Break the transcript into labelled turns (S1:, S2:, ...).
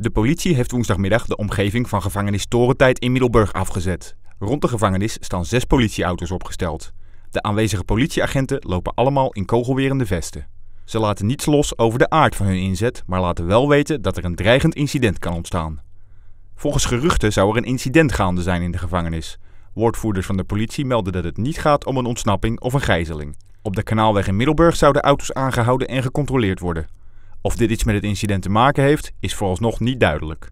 S1: De politie heeft woensdagmiddag de omgeving van gevangenis Torentijd in Middelburg afgezet. Rond de gevangenis staan zes politieauto's opgesteld. De aanwezige politieagenten lopen allemaal in kogelwerende vesten. Ze laten niets los over de aard van hun inzet, maar laten wel weten dat er een dreigend incident kan ontstaan. Volgens geruchten zou er een incident gaande zijn in de gevangenis. Woordvoerders van de politie melden dat het niet gaat om een ontsnapping of een gijzeling. Op de kanaalweg in Middelburg zouden auto's aangehouden en gecontroleerd worden. Of dit iets met het incident te maken heeft, is vooralsnog niet duidelijk.